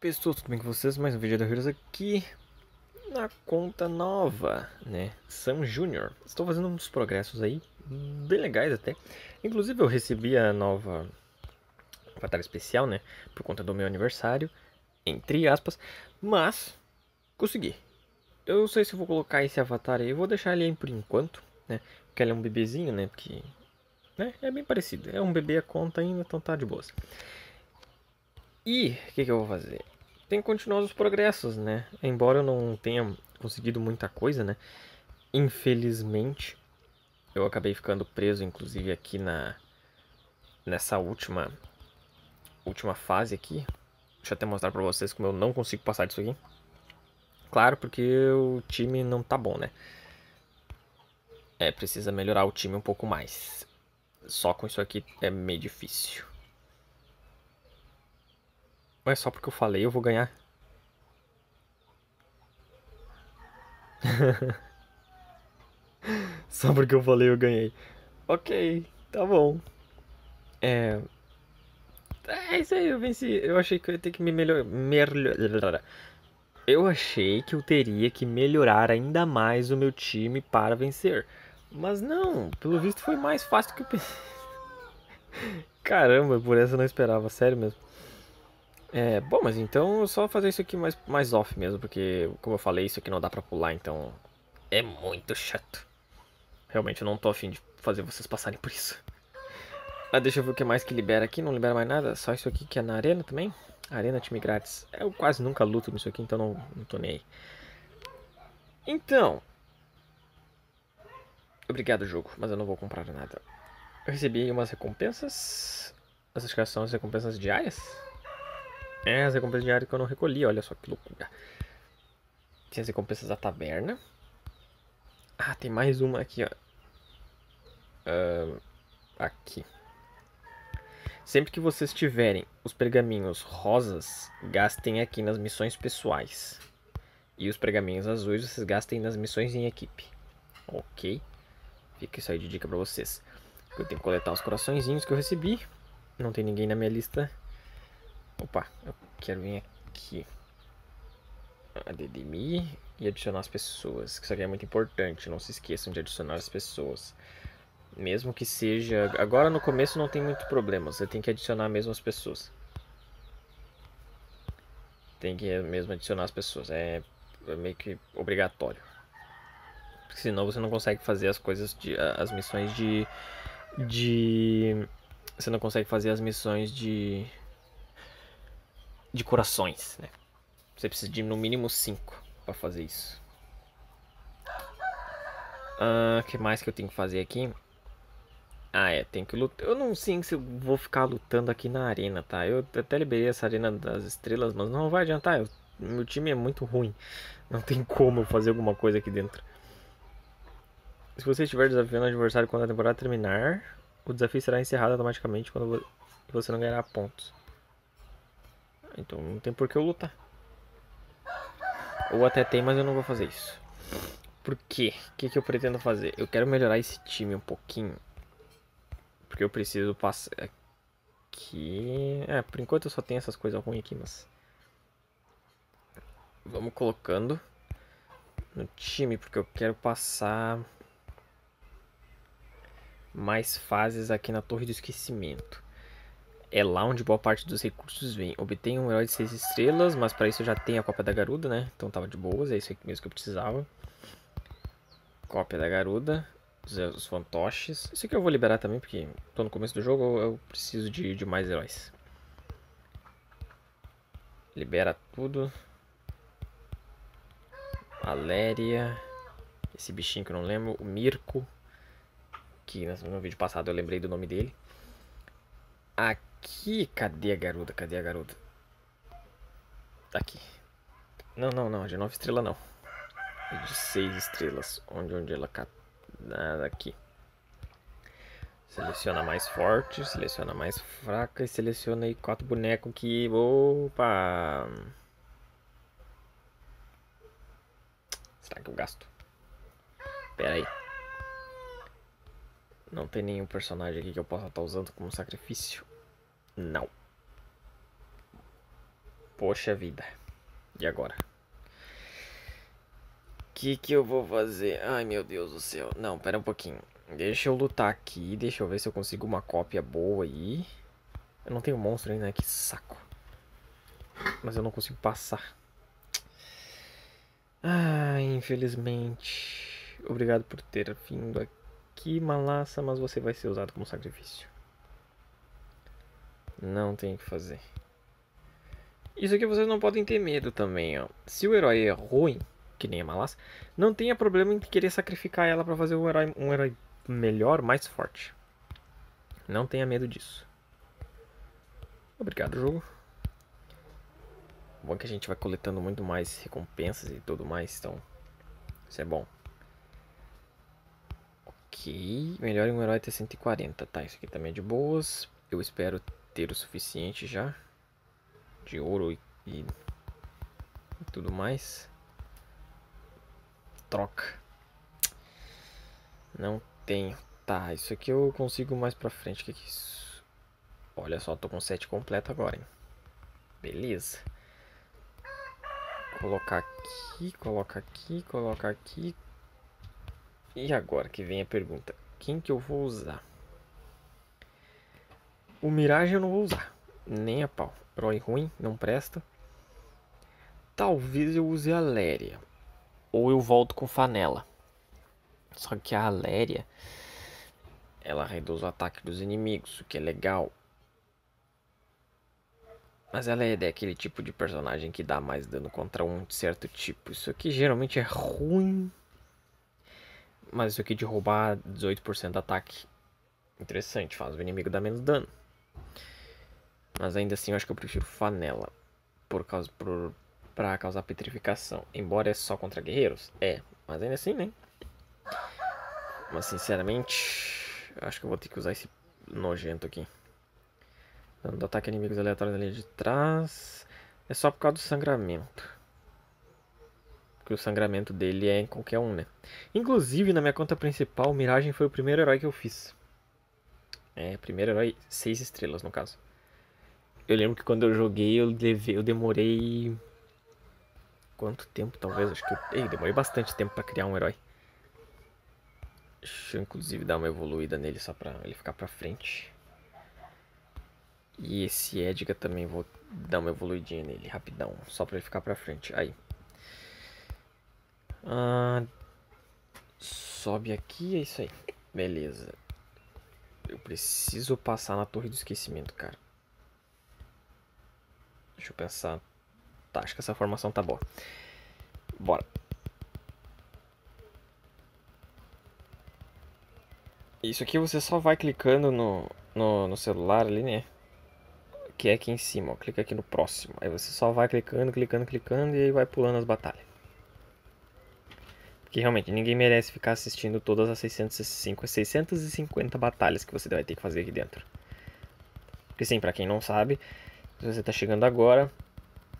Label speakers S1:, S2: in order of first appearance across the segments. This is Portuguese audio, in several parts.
S1: pessoas, tudo bem com vocês? Mais um vídeo da Heroes aqui na conta nova, né? Sam Júnior. Estou fazendo uns progressos aí, bem legais até. Inclusive eu recebi a nova batalha especial, né? Por conta do meu aniversário, entre aspas. Mas, consegui. Eu não sei se vou colocar esse avatar aí, eu vou deixar ele aí por enquanto, né? Porque ele é um bebezinho, né? Porque né? é bem parecido. É um bebê a conta ainda, então tá de boas. E o que, que, eu vou fazer? tem que continuar os progressos, né? Embora eu não tenha conseguido muita coisa, né? Infelizmente, eu acabei ficando preso, inclusive, aqui na nessa última última fase aqui. Deixa eu até mostrar pra vocês como eu não consigo passar disso aqui. Claro, porque o time não tá bom, né? É, precisa melhorar o time um pouco mais. Só com isso aqui é meio difícil. Mas só porque eu falei eu vou ganhar. só porque eu falei eu ganhei. Ok, tá bom. É. É isso aí, eu venci. Eu achei que eu ia ter que me melhorar. Melhor... Eu achei que eu teria que melhorar ainda mais o meu time para vencer. Mas não, pelo visto foi mais fácil que eu pensei. Caramba, por essa eu não esperava, sério mesmo. É, bom, mas então eu só fazer isso aqui mais, mais off mesmo, porque como eu falei, isso aqui não dá pra pular, então é muito chato. Realmente eu não tô afim de fazer vocês passarem por isso. Ah, deixa eu ver o que mais que libera aqui, não libera mais nada, só isso aqui que é na arena também. Arena time grátis. Eu quase nunca luto nisso aqui, então não, não tô nem aí. Então. Obrigado, jogo, mas eu não vou comprar nada. Eu recebi umas recompensas. Essas que são as recompensas diárias? É, as recompensas diárias que eu não recolhi, olha só que loucura. Tem as recompensas da taverna. Ah, tem mais uma aqui, ó. Uh, aqui. Sempre que vocês tiverem os pergaminhos rosas, gastem aqui nas missões pessoais. E os pergaminhos azuis vocês gastem nas missões em equipe. Ok? Fica isso aí de dica pra vocês. Eu tenho que coletar os coraçõezinhos que eu recebi. Não tem ninguém na minha lista Opa, eu quero vir aqui. ADDMI e adicionar as pessoas. Isso aqui é muito importante, não se esqueçam de adicionar as pessoas. Mesmo que seja... Agora no começo não tem muito problema, você tem que adicionar mesmo as pessoas. Tem que mesmo adicionar as pessoas, é, é meio que obrigatório. Porque senão você não consegue fazer as coisas, de, as missões de... de... Você não consegue fazer as missões de de corações, né? Você precisa de no mínimo 5 para fazer isso. O ah, que mais que eu tenho que fazer aqui? Ah, é, tem que lutar. Eu não sei se eu vou ficar lutando aqui na arena, tá? Eu até liberei essa arena das estrelas, mas não vai adiantar. Eu, meu time é muito ruim. Não tem como eu fazer alguma coisa aqui dentro. Se você estiver desafiando o adversário quando a temporada terminar, o desafio será encerrado automaticamente quando você não ganhará pontos. Então não tem por que eu lutar. Ou até tem, mas eu não vou fazer isso. Por quê? O que, que eu pretendo fazer? Eu quero melhorar esse time um pouquinho. Porque eu preciso passar aqui... É, é, por enquanto eu só tenho essas coisas ruins aqui, mas... Vamos colocando no time, porque eu quero passar mais fases aqui na Torre do Esquecimento é lá onde boa parte dos recursos vem. Obtenho um herói de 6 estrelas, mas para isso eu já tenho a cópia da Garuda, né? Então tava de boas, é isso mesmo que eu precisava. Cópia da Garuda, os, os fantoches. Isso aqui eu vou liberar também, porque tô no começo do jogo, eu preciso de, de mais heróis. Libera tudo. Valéria. Esse bichinho que eu não lembro. O Mirko. Que no vídeo passado eu lembrei do nome dele. Aqui aqui. Cadê a garota? Cadê a garota? Tá aqui. Não, não, não. De nove estrelas, não. de seis estrelas. Onde, onde ela... Ah, aqui. Seleciona mais forte, seleciona mais fraca e seleciona aí quatro bonecos que... Opa! Será que eu gasto? Pera aí. Não tem nenhum personagem aqui que eu possa estar tá usando como sacrifício. Não. Poxa vida. E agora? O que, que eu vou fazer? Ai, meu Deus do céu. Não, pera um pouquinho. Deixa eu lutar aqui. Deixa eu ver se eu consigo uma cópia boa aí. Eu não tenho monstro ainda, né? Que saco. Mas eu não consigo passar. Ah, infelizmente. Obrigado por ter vindo aqui, malaça. mas você vai ser usado como sacrifício. Não tem o que fazer. Isso aqui vocês não podem ter medo também, ó. Se o herói é ruim, que nem a Malas, não tenha problema em querer sacrificar ela para fazer um herói, um herói melhor, mais forte. Não tenha medo disso. Obrigado, jogo. Bom que a gente vai coletando muito mais recompensas e tudo mais, então isso é bom. Ok, melhor um herói ter 140, tá? Isso aqui também é de boas. Eu espero ter o suficiente já de ouro e, e, e tudo mais. Troca. Não tenho. Tá, isso aqui eu consigo mais pra frente. O que, é isso? Olha só, tô com set completo agora, hein? Beleza. Colocar aqui, colocar aqui, colocar aqui. E agora que vem a pergunta. Quem que eu vou usar? O Mirage eu não vou usar. Nem a pau. Herói ruim, não presta. Talvez eu use a Léria. Ou eu volto com Fanela. Só que a Léria... Ela reduz o ataque dos inimigos, o que é legal. Mas ela é daquele tipo de personagem que dá mais dano contra um certo tipo. Isso aqui geralmente é ruim. Mas isso aqui de roubar 18% de ataque. Interessante, faz o inimigo dar menos dano. Mas ainda assim eu acho que eu prefiro Fanela. Por causa. Por, pra causar petrificação. Embora é só contra guerreiros. É. Mas ainda assim, né? Mas sinceramente. Acho que eu vou ter que usar esse nojento aqui. Dando ataque a inimigos aleatórios ali de trás. É só por causa do sangramento. Porque o sangramento dele é em qualquer um, né? Inclusive, na minha conta principal, Miragem foi o primeiro herói que eu fiz. É, primeiro herói, seis estrelas no caso. Eu lembro que quando eu joguei, eu, levei, eu demorei. Quanto tempo, talvez? Acho que eu. Ei, demorei bastante tempo para criar um herói. Deixa eu inclusive dar uma evoluída nele só pra ele ficar pra frente. E esse Edgar também vou dar uma evoluidinha nele, rapidão, só pra ele ficar pra frente. Aí. Ah, sobe aqui, é isso aí. Beleza. Eu preciso passar na torre do esquecimento, cara. Deixa eu pensar. Tá, acho que essa formação tá boa. Bora. Isso aqui você só vai clicando no, no, no celular ali, né? Que é aqui em cima, ó. Clica aqui no próximo. Aí você só vai clicando, clicando, clicando e aí vai pulando as batalhas. Porque realmente ninguém merece ficar assistindo todas as 605, 650 batalhas que você vai ter que fazer aqui dentro. Porque sim, para quem não sabe, se você está chegando agora,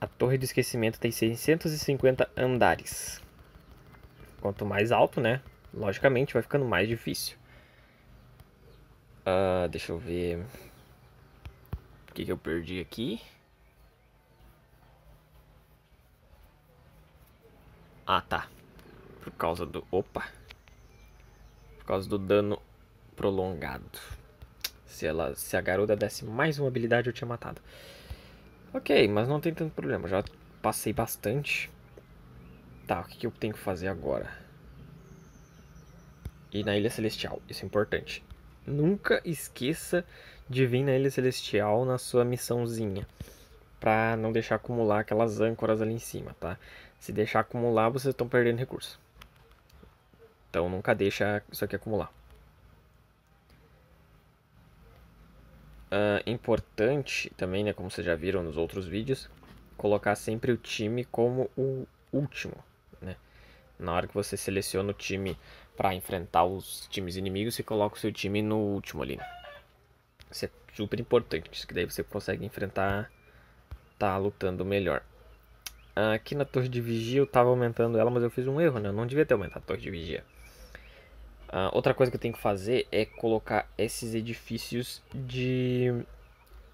S1: a Torre do Esquecimento tem 650 andares. Quanto mais alto, né? Logicamente vai ficando mais difícil. Uh, deixa eu ver... O que, que eu perdi aqui? Ah, tá por causa do... Opa! Por causa do dano prolongado. Se, ela, se a garota desse mais uma habilidade, eu tinha matado. Ok, mas não tem tanto problema. Já passei bastante. Tá, o que, que eu tenho que fazer agora? E na Ilha Celestial. Isso é importante. Nunca esqueça de vir na Ilha Celestial na sua missãozinha. Pra não deixar acumular aquelas âncoras ali em cima, tá? Se deixar acumular, vocês estão perdendo recurso. Então nunca deixa isso aqui acumular. Uh, importante também, né, como vocês já viram nos outros vídeos, colocar sempre o time como o último. Né? Na hora que você seleciona o time para enfrentar os times inimigos, você coloca o seu time no último ali. Né? Isso é super importante, porque daí você consegue enfrentar, tá lutando melhor. Ah, aqui na torre de vigia eu tava aumentando ela, mas eu fiz um erro, né? Eu não devia ter aumentado a torre de vigia. Uh, outra coisa que eu tenho que fazer é colocar esses edifícios de,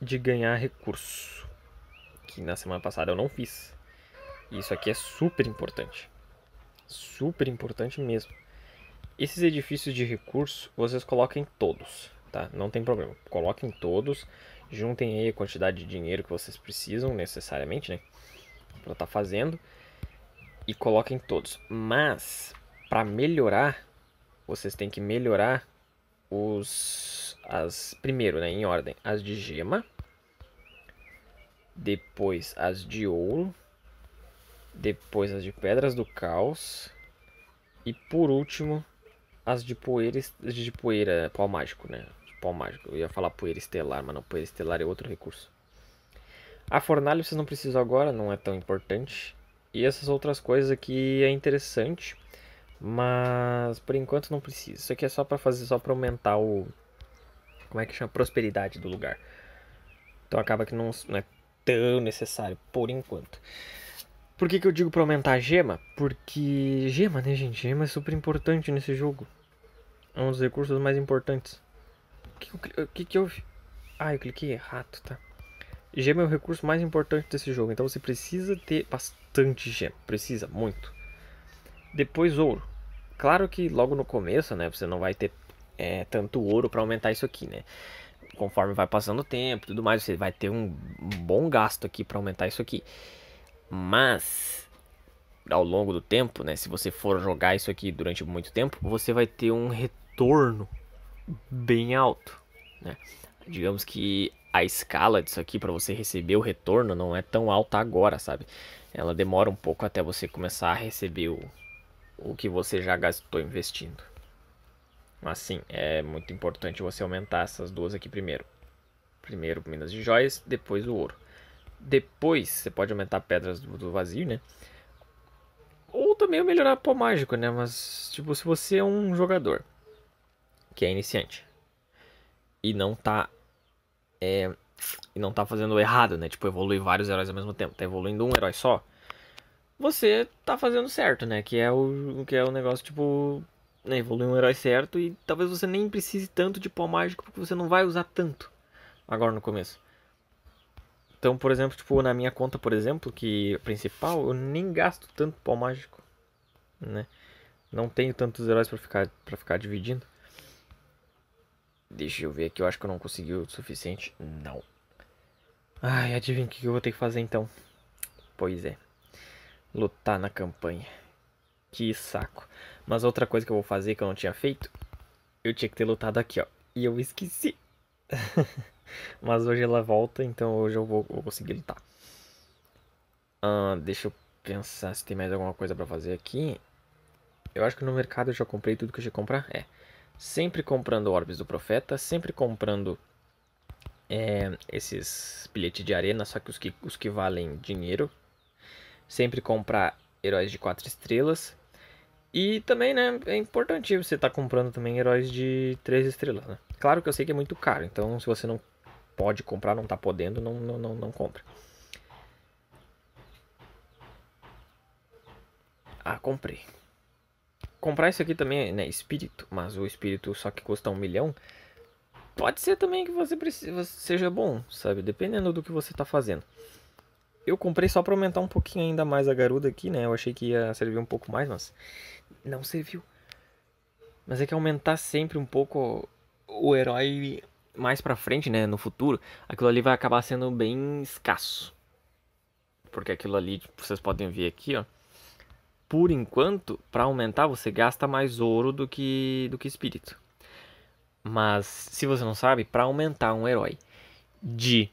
S1: de ganhar recurso. Que na semana passada eu não fiz. isso aqui é super importante. Super importante mesmo. Esses edifícios de recurso, vocês coloquem todos, tá? Não tem problema. Coloquem todos, juntem aí a quantidade de dinheiro que vocês precisam necessariamente, né? Pra estar tá fazendo. E coloquem todos. Mas, para melhorar, vocês têm que melhorar os as primeiro, né, em ordem, as de gema, depois as de ouro, depois as de pedras do caos e por último as de poeira, as de poeira, pau mágico, né? Pau mágico. Eu ia falar poeira estelar, mas não, poeira estelar é outro recurso. A fornalha vocês não precisam agora, não é tão importante. E essas outras coisas aqui é interessante mas por enquanto não precisa. Isso aqui é só para fazer, só para aumentar o como é que chama prosperidade do lugar. Então acaba que não, não é tão necessário por enquanto. Por que, que eu digo para aumentar a gema? Porque gema, né, gente? Gema é super importante nesse jogo. É um dos recursos mais importantes. O que, que, que houve? Ah, eu cliquei errado, tá? Gema é o recurso mais importante desse jogo, então você precisa ter bastante gema. Precisa, muito. Depois ouro. Claro que logo no começo, né, você não vai ter é, tanto ouro para aumentar isso aqui, né? Conforme vai passando o tempo, tudo mais, você vai ter um bom gasto aqui para aumentar isso aqui. Mas ao longo do tempo, né, se você for jogar isso aqui durante muito tempo, você vai ter um retorno bem alto, né? Digamos que a escala disso aqui para você receber o retorno não é tão alta agora, sabe? Ela demora um pouco até você começar a receber o, o que você já gastou investindo. Mas sim, é muito importante você aumentar essas duas aqui primeiro. Primeiro minas de joias, depois o ouro. Depois você pode aumentar pedras do, do vazio, né? Ou também melhorar pó mágico, né? Mas tipo, se você é um jogador que é iniciante e não tá é, e não tá fazendo errado, né? Tipo, evoluir vários heróis ao mesmo tempo, tá evoluindo um herói só você tá fazendo certo, né? Que é o que é o negócio tipo né, evoluir um herói certo e talvez você nem precise tanto de pó mágico porque você não vai usar tanto agora no começo. Então, por exemplo, tipo, na minha conta, por exemplo, que é principal, eu nem gasto tanto pó mágico, né? Não tenho tantos heróis para ficar para ficar dividindo. Deixa eu ver aqui, eu acho que eu não consegui o suficiente. Não. Ai, adivinha o que eu vou ter que fazer então? Pois é lutar na campanha. Que saco. Mas outra coisa que eu vou fazer que eu não tinha feito, eu tinha que ter lutado aqui, ó. E eu esqueci. Mas hoje ela volta, então hoje eu vou, vou conseguir lutar. Ah, deixa eu pensar se tem mais alguma coisa pra fazer aqui. Eu acho que no mercado eu já comprei tudo que eu tinha que comprar. É. Sempre comprando orbes do profeta, sempre comprando é, esses bilhetes de arena, só que os que, os que valem dinheiro, sempre comprar heróis de 4 estrelas. E também, né, é importante você estar tá comprando também heróis de 3 estrelas, né? Claro que eu sei que é muito caro, então se você não pode comprar, não está podendo, não, não, não, não compra. Ah, comprei. Comprar isso aqui também é né, espírito, mas o espírito só que custa um milhão. Pode ser também que você precisa, seja bom, sabe? Dependendo do que você está fazendo eu comprei só para aumentar um pouquinho ainda mais a garuda aqui, né? Eu achei que ia servir um pouco mais, mas não serviu. Mas é que aumentar sempre um pouco o herói mais para frente, né, no futuro, aquilo ali vai acabar sendo bem escasso. Porque aquilo ali, tipo, vocês podem ver aqui, ó. Por enquanto, para aumentar, você gasta mais ouro do que do que espírito. Mas se você não sabe, para aumentar um herói de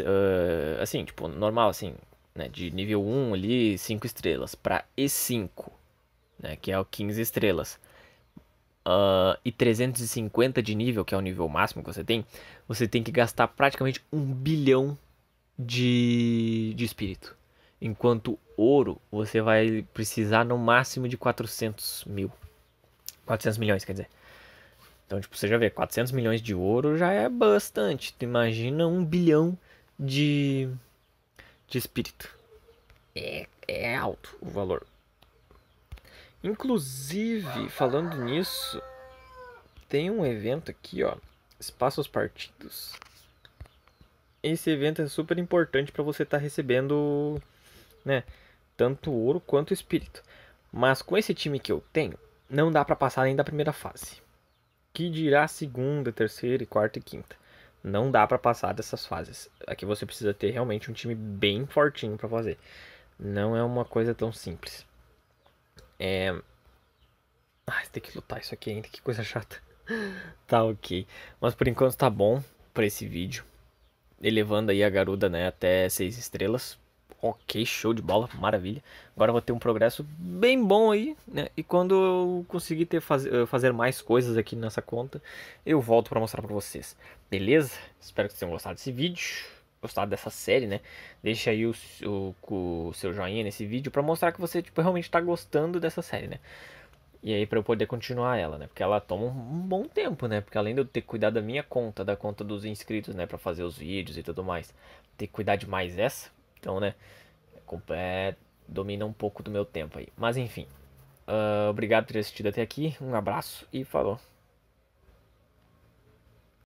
S1: uh, assim, tipo, normal, assim, né, de nível 1 ali, 5 estrelas, para E5, né, que é o 15 estrelas, uh, e 350 de nível, que é o nível máximo que você tem, você tem que gastar praticamente um bilhão de, de espírito. Enquanto ouro, você vai precisar no máximo de 400 mil. 400 milhões, quer dizer. Então, tipo, você já vê, 400 milhões de ouro já é bastante. Tu imagina um bilhão de, de espírito. É, é alto o valor. Inclusive, falando nisso, tem um evento aqui, ó, espaços Partidos. Esse evento é super importante para você estar tá recebendo, né, tanto ouro quanto espírito. Mas com esse time que eu tenho, não dá para passar nem da primeira fase. Que dirá segunda, terceira, quarta e quinta. Não dá para passar dessas fases. Aqui você precisa ter realmente um time bem fortinho para fazer. Não é uma coisa tão simples. É... Ah, tem que lutar isso aqui ainda, que coisa chata. tá ok. Mas por enquanto tá bom para esse vídeo. Elevando aí a garuda né, até 6 estrelas. Ok, show de bola, maravilha. Agora vou ter um progresso bem bom aí, né? E quando eu conseguir ter, faz, eh, fazer mais coisas aqui nessa conta, eu volto para mostrar para vocês. Beleza? Espero que vocês tenham gostado desse vídeo, gostado dessa série, né? Deixa aí o, o, o seu joinha nesse vídeo para mostrar que você tipo, realmente está gostando dessa série, né? E aí para eu poder continuar ela, né? Porque ela toma um bom tempo, né? Porque além de eu ter que cuidar da minha conta, da conta dos inscritos, né? Para fazer os vídeos e tudo mais, ter que cuidar de mais essa então, né? É, domina um pouco do meu tempo aí. Mas enfim. Uh, obrigado por ter assistido até aqui. Um abraço e falou.